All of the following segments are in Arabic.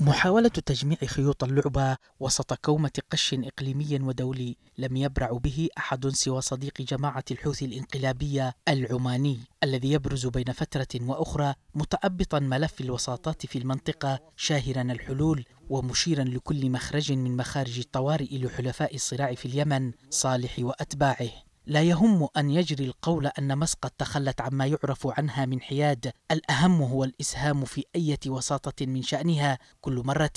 محاولة تجميع خيوط اللعبة وسط كومة قش إقليمي ودولي لم يبرع به أحد سوى صديق جماعة الحوثي الإنقلابية العماني الذي يبرز بين فترة وأخرى متأبطا ملف الوساطات في المنطقة شاهرا الحلول ومشيرا لكل مخرج من مخارج الطوارئ لحلفاء الصراع في اليمن صالح وأتباعه لا يهم أن يجري القول أن مسقط تخلت عما يعرف عنها من حياد الأهم هو الإسهام في أية وساطة من شأنها كل مرة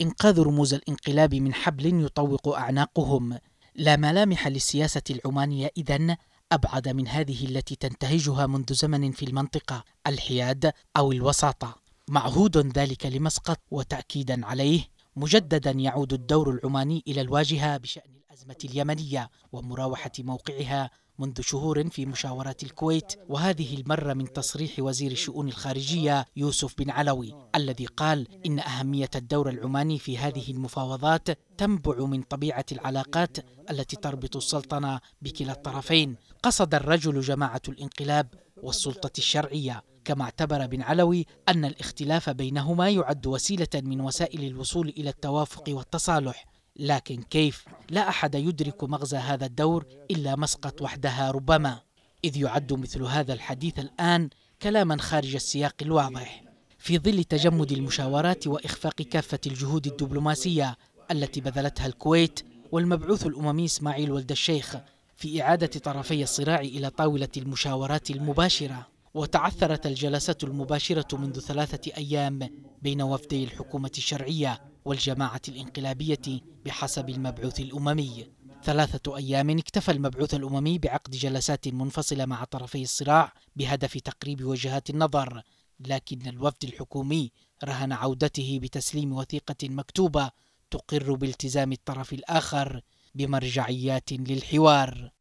إنقاذ رموز الانقلاب من حبل يطوق أعناقهم لا ملامح للسياسة العمانية إذن أبعد من هذه التي تنتهجها منذ زمن في المنطقة الحياد أو الوساطة معهود ذلك لمسقط وتأكيدا عليه مجددا يعود الدور العماني إلى الواجهة بشأن الأزمة اليمنية ومراوحة موقعها منذ شهور في مشاورات الكويت وهذه المرة من تصريح وزير الشؤون الخارجية يوسف بن علوي الذي قال إن أهمية الدور العماني في هذه المفاوضات تنبع من طبيعة العلاقات التي تربط السلطنة بكلا الطرفين قصد الرجل جماعة الانقلاب والسلطة الشرعية كما اعتبر بن علوي أن الاختلاف بينهما يعد وسيلة من وسائل الوصول إلى التوافق والتصالح لكن كيف؟ لا أحد يدرك مغزى هذا الدور إلا مسقط وحدها ربما إذ يعد مثل هذا الحديث الآن كلاما خارج السياق الواضح في ظل تجمد المشاورات وإخفاق كافة الجهود الدبلوماسية التي بذلتها الكويت والمبعوث الأممي إسماعيل ولد الشيخ في إعادة طرفي الصراع إلى طاولة المشاورات المباشرة وتعثرت الجلسة المباشرة منذ ثلاثة أيام بين وفدي الحكومة الشرعية والجماعة الانقلابية بحسب المبعوث الأممي ثلاثة أيام اكتفى المبعوث الأممي بعقد جلسات منفصلة مع طرفي الصراع بهدف تقريب وجهات النظر لكن الوفد الحكومي رهن عودته بتسليم وثيقة مكتوبة تقر بالتزام الطرف الآخر بمرجعيات للحوار